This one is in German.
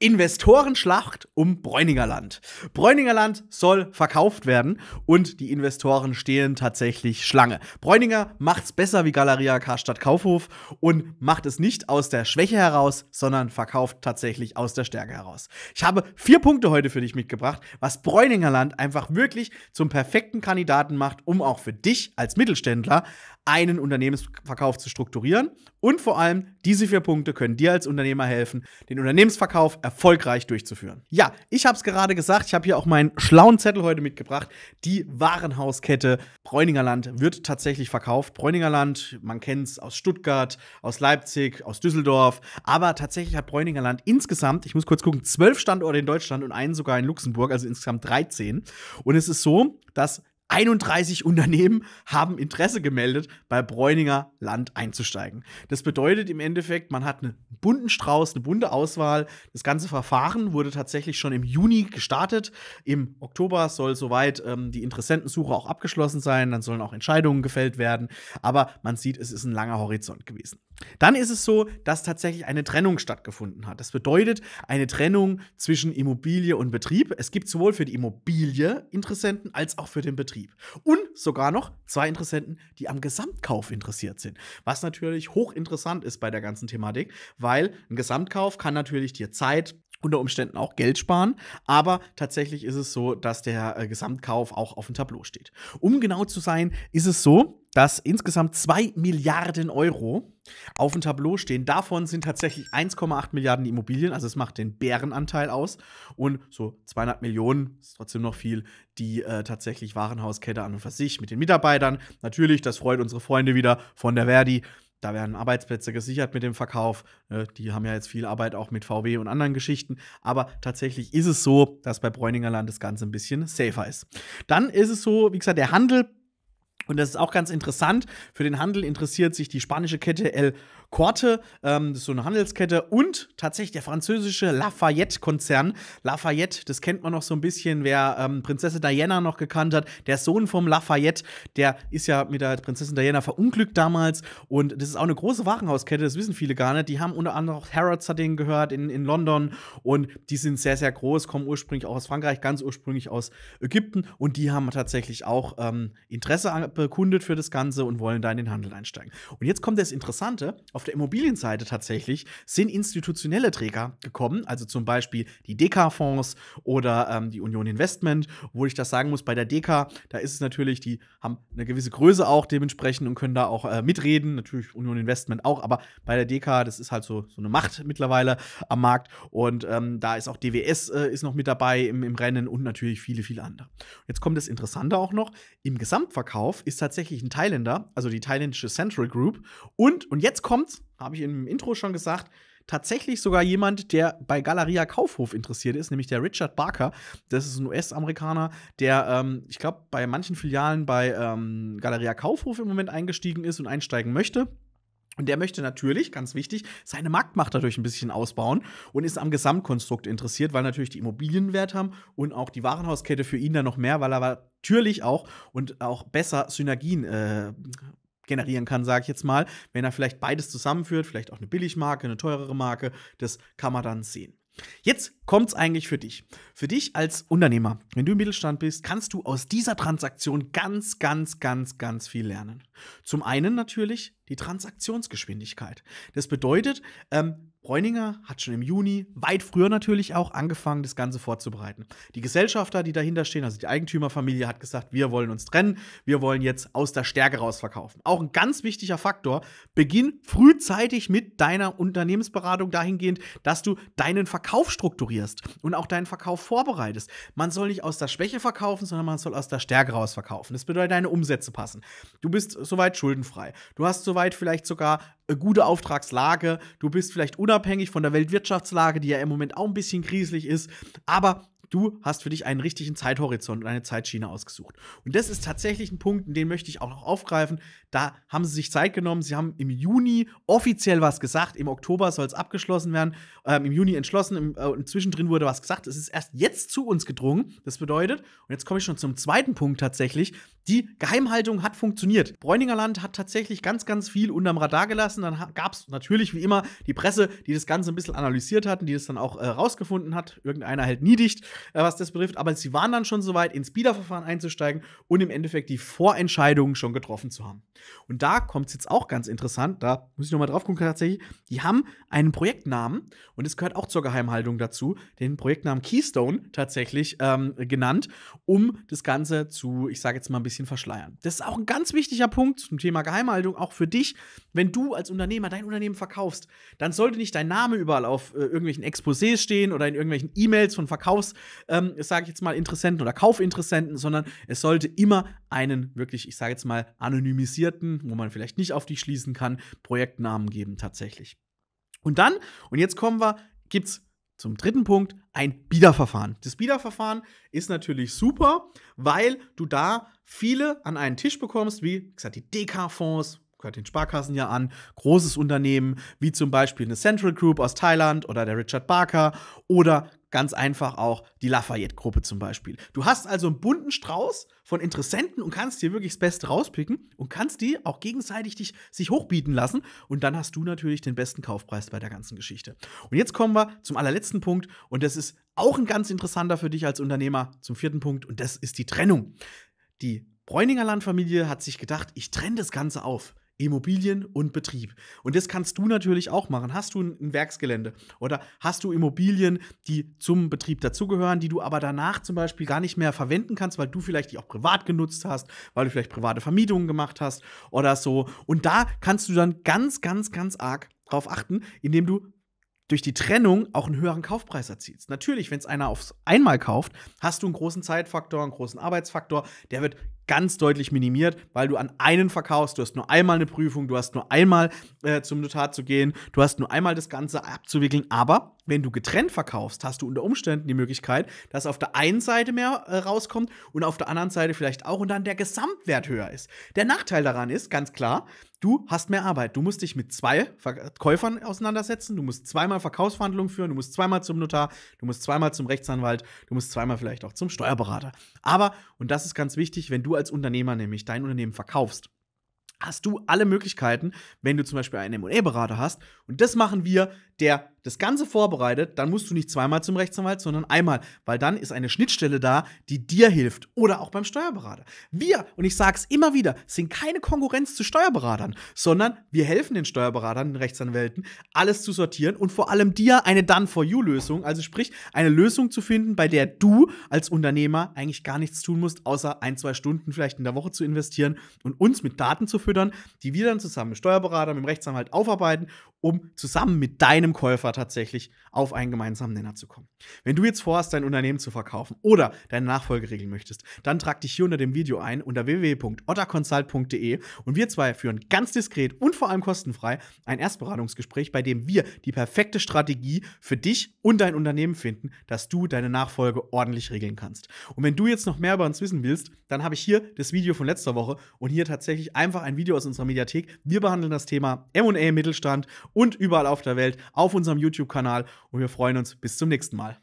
Investorenschlacht um Bräuningerland. Bräuningerland soll verkauft werden und die Investoren stehen tatsächlich Schlange. Bräuninger macht es besser wie Galeria Karstadt Kaufhof und macht es nicht aus der Schwäche heraus, sondern verkauft tatsächlich aus der Stärke heraus. Ich habe vier Punkte heute für dich mitgebracht, was Bräuningerland einfach wirklich zum perfekten Kandidaten macht, um auch für dich als Mittelständler einen Unternehmensverkauf zu strukturieren und vor allem diese vier Punkte können dir als Unternehmer helfen, den Unternehmensverkauf erfolgreich durchzuführen. Ja, ich habe es gerade gesagt, ich habe hier auch meinen schlauen Zettel heute mitgebracht. Die Warenhauskette Bräuningerland wird tatsächlich verkauft. Bräuningerland, man kennt es aus Stuttgart, aus Leipzig, aus Düsseldorf, aber tatsächlich hat Bräuningerland insgesamt, ich muss kurz gucken, zwölf Standorte in Deutschland und einen sogar in Luxemburg, also insgesamt 13. Und es ist so, dass 31 Unternehmen haben Interesse gemeldet, bei Bräuninger Land einzusteigen. Das bedeutet im Endeffekt, man hat einen bunten Strauß, eine bunte Auswahl. Das ganze Verfahren wurde tatsächlich schon im Juni gestartet. Im Oktober soll soweit ähm, die Interessentensuche auch abgeschlossen sein. Dann sollen auch Entscheidungen gefällt werden. Aber man sieht, es ist ein langer Horizont gewesen. Dann ist es so, dass tatsächlich eine Trennung stattgefunden hat. Das bedeutet eine Trennung zwischen Immobilie und Betrieb. Es gibt sowohl für die Immobilie Interessenten als auch für den Betrieb. Vertrieb. Und sogar noch zwei Interessenten, die am Gesamtkauf interessiert sind. Was natürlich hochinteressant ist bei der ganzen Thematik, weil ein Gesamtkauf kann natürlich dir Zeit, unter Umständen auch Geld sparen. Aber tatsächlich ist es so, dass der äh, Gesamtkauf auch auf dem Tableau steht. Um genau zu sein, ist es so, dass insgesamt 2 Milliarden Euro auf dem Tableau stehen. Davon sind tatsächlich 1,8 Milliarden Immobilien, also es macht den Bärenanteil aus. Und so 200 Millionen, ist trotzdem noch viel, die äh, tatsächlich Warenhauskette an und für sich mit den Mitarbeitern. Natürlich, das freut unsere Freunde wieder von der Verdi. Da werden Arbeitsplätze gesichert mit dem Verkauf. Ne? Die haben ja jetzt viel Arbeit auch mit VW und anderen Geschichten. Aber tatsächlich ist es so, dass bei Bräuningerland das Ganze ein bisschen safer ist. Dann ist es so, wie gesagt, der Handel und das ist auch ganz interessant. Für den Handel interessiert sich die spanische Kette El Corte, ähm, das ist so eine Handelskette, und tatsächlich der französische Lafayette-Konzern. Lafayette, das kennt man noch so ein bisschen, wer ähm, Prinzessin Diana noch gekannt hat. Der Sohn vom Lafayette, der ist ja mit der Prinzessin Diana verunglückt damals. Und das ist auch eine große Warenhauskette, das wissen viele gar nicht. Die haben unter anderem auch Harrods hat den gehört in, in London. Und die sind sehr, sehr groß, kommen ursprünglich auch aus Frankreich, ganz ursprünglich aus Ägypten. Und die haben tatsächlich auch ähm, Interesse an bekundet für das Ganze und wollen da in den Handel einsteigen. Und jetzt kommt das Interessante, auf der Immobilienseite tatsächlich sind institutionelle Träger gekommen, also zum Beispiel die DK-Fonds oder ähm, die Union Investment, wo ich das sagen muss, bei der DK, da ist es natürlich, die haben eine gewisse Größe auch dementsprechend und können da auch äh, mitreden, natürlich Union Investment auch, aber bei der DK, das ist halt so, so eine Macht mittlerweile am Markt und ähm, da ist auch DWS äh, ist noch mit dabei im, im Rennen und natürlich viele, viele andere. Jetzt kommt das Interessante auch noch, im Gesamtverkauf ist tatsächlich ein Thailänder, also die thailändische Central Group. Und, und jetzt kommt, habe ich im Intro schon gesagt, tatsächlich sogar jemand, der bei Galeria Kaufhof interessiert ist, nämlich der Richard Barker. Das ist ein US-Amerikaner, der, ähm, ich glaube, bei manchen Filialen bei ähm, Galeria Kaufhof im Moment eingestiegen ist und einsteigen möchte. Und der möchte natürlich, ganz wichtig, seine Marktmacht dadurch ein bisschen ausbauen und ist am Gesamtkonstrukt interessiert, weil natürlich die Immobilien Wert haben und auch die Warenhauskette für ihn dann noch mehr, weil er natürlich auch und auch besser Synergien äh, generieren kann, sage ich jetzt mal. Wenn er vielleicht beides zusammenführt, vielleicht auch eine Billigmarke, eine teurere Marke, das kann man dann sehen. Jetzt kommt es eigentlich für dich. Für dich als Unternehmer, wenn du im Mittelstand bist, kannst du aus dieser Transaktion ganz, ganz, ganz, ganz viel lernen. Zum einen natürlich die Transaktionsgeschwindigkeit. Das bedeutet, ähm, Bräuninger hat schon im Juni, weit früher natürlich auch, angefangen, das Ganze vorzubereiten. Die Gesellschafter, die dahinter stehen, also die Eigentümerfamilie, hat gesagt, wir wollen uns trennen, wir wollen jetzt aus der Stärke raus verkaufen. Auch ein ganz wichtiger Faktor, beginn frühzeitig mit deiner Unternehmensberatung dahingehend, dass du deinen Verkauf strukturierst und auch deinen Verkauf vorbereitest. Man soll nicht aus der Schwäche verkaufen, sondern man soll aus der Stärke raus verkaufen. Das bedeutet, deine Umsätze passen. Du bist soweit schuldenfrei. Du hast soweit vielleicht sogar äh, gute Auftragslage, du bist vielleicht unabhängig von der Weltwirtschaftslage, die ja im Moment auch ein bisschen kriselig ist, aber du hast für dich einen richtigen Zeithorizont und eine Zeitschiene ausgesucht. Und das ist tatsächlich ein Punkt, den möchte ich auch noch aufgreifen. Da haben sie sich Zeit genommen. Sie haben im Juni offiziell was gesagt. Im Oktober soll es abgeschlossen werden. Ähm, Im Juni entschlossen. Im, äh, zwischendrin wurde was gesagt. Es ist erst jetzt zu uns gedrungen. Das bedeutet, und jetzt komme ich schon zum zweiten Punkt tatsächlich, die Geheimhaltung hat funktioniert. Bräuninger Land hat tatsächlich ganz, ganz viel unterm Radar gelassen. Dann gab es natürlich wie immer die Presse, die das Ganze ein bisschen analysiert hat und die es dann auch äh, rausgefunden hat. Irgendeiner hält nie dicht. Äh, was das betrifft. Aber sie waren dann schon soweit, ins Biederverfahren einzusteigen und im Endeffekt die Vorentscheidungen schon getroffen zu haben. Und da kommt es jetzt auch ganz interessant, da muss ich nochmal drauf gucken tatsächlich, die haben einen Projektnamen und es gehört auch zur Geheimhaltung dazu, den Projektnamen Keystone tatsächlich ähm, genannt, um das Ganze zu, ich sage jetzt mal ein bisschen verschleiern. Das ist auch ein ganz wichtiger Punkt zum Thema Geheimhaltung, auch für dich, wenn du als Unternehmer dein Unternehmen verkaufst, dann sollte nicht dein Name überall auf äh, irgendwelchen Exposés stehen oder in irgendwelchen E-Mails von Verkaufs ähm, sage ich jetzt mal, Interessenten oder Kaufinteressenten, sondern es sollte immer einen wirklich, ich sage jetzt mal, anonymisierten, wo man vielleicht nicht auf dich schließen kann, Projektnamen geben tatsächlich. Und dann, und jetzt kommen wir, gibt es zum dritten Punkt ein Biederverfahren. Das Biederverfahren ist natürlich super, weil du da viele an einen Tisch bekommst, wie gesagt, die DK-Fonds, gehört den Sparkassen ja an, großes Unternehmen wie zum Beispiel eine Central Group aus Thailand oder der Richard Barker oder ganz einfach auch die Lafayette-Gruppe zum Beispiel. Du hast also einen bunten Strauß von Interessenten und kannst dir wirklich das Beste rauspicken und kannst die auch gegenseitig dich, sich hochbieten lassen und dann hast du natürlich den besten Kaufpreis bei der ganzen Geschichte. Und jetzt kommen wir zum allerletzten Punkt und das ist auch ein ganz interessanter für dich als Unternehmer zum vierten Punkt und das ist die Trennung. Die Bräuninger Landfamilie hat sich gedacht, ich trenne das Ganze auf. Immobilien und Betrieb. Und das kannst du natürlich auch machen. Hast du ein Werksgelände oder hast du Immobilien, die zum Betrieb dazugehören, die du aber danach zum Beispiel gar nicht mehr verwenden kannst, weil du vielleicht die auch privat genutzt hast, weil du vielleicht private Vermietungen gemacht hast oder so. Und da kannst du dann ganz, ganz, ganz arg drauf achten, indem du durch die Trennung auch einen höheren Kaufpreis erzielst. Natürlich, wenn es einer aufs einmal kauft, hast du einen großen Zeitfaktor, einen großen Arbeitsfaktor, der wird ganz deutlich minimiert, weil du an einen verkaufst. Du hast nur einmal eine Prüfung, du hast nur einmal äh, zum Notar zu gehen, du hast nur einmal das Ganze abzuwickeln. Aber wenn du getrennt verkaufst, hast du unter Umständen die Möglichkeit, dass auf der einen Seite mehr äh, rauskommt und auf der anderen Seite vielleicht auch und dann der Gesamtwert höher ist. Der Nachteil daran ist, ganz klar, du hast mehr Arbeit. Du musst dich mit zwei Verkäufern auseinandersetzen, du musst zweimal Verkaufsverhandlungen führen, du musst zweimal zum Notar, du musst zweimal zum Rechtsanwalt, du musst zweimal vielleicht auch zum Steuerberater. Aber, und das ist ganz wichtig, wenn du als Unternehmer nämlich dein Unternehmen verkaufst, hast du alle Möglichkeiten, wenn du zum Beispiel einen M&A-Berater hast. Und das machen wir, der das Ganze vorbereitet. Dann musst du nicht zweimal zum Rechtsanwalt, sondern einmal, weil dann ist eine Schnittstelle da, die dir hilft oder auch beim Steuerberater. Wir, und ich sage es immer wieder, sind keine Konkurrenz zu Steuerberatern, sondern wir helfen den Steuerberatern, den Rechtsanwälten, alles zu sortieren und vor allem dir eine Done-for-You-Lösung, also sprich eine Lösung zu finden, bei der du als Unternehmer eigentlich gar nichts tun musst, außer ein, zwei Stunden vielleicht in der Woche zu investieren und uns mit Daten zu füttern, die wir dann zusammen mit Steuerberater, mit dem Rechtsanwalt aufarbeiten um zusammen mit deinem Käufer tatsächlich auf einen gemeinsamen Nenner zu kommen. Wenn du jetzt vorhast, dein Unternehmen zu verkaufen oder deine Nachfolge regeln möchtest, dann trag dich hier unter dem Video ein unter www.otterconsult.de und wir zwei führen ganz diskret und vor allem kostenfrei ein Erstberatungsgespräch, bei dem wir die perfekte Strategie für dich und dein Unternehmen finden, dass du deine Nachfolge ordentlich regeln kannst. Und wenn du jetzt noch mehr über uns wissen willst, dann habe ich hier das Video von letzter Woche und hier tatsächlich einfach ein Video aus unserer Mediathek. Wir behandeln das Thema M&A Mittelstand und überall auf der Welt auf unserem YouTube-Kanal. Und wir freuen uns bis zum nächsten Mal.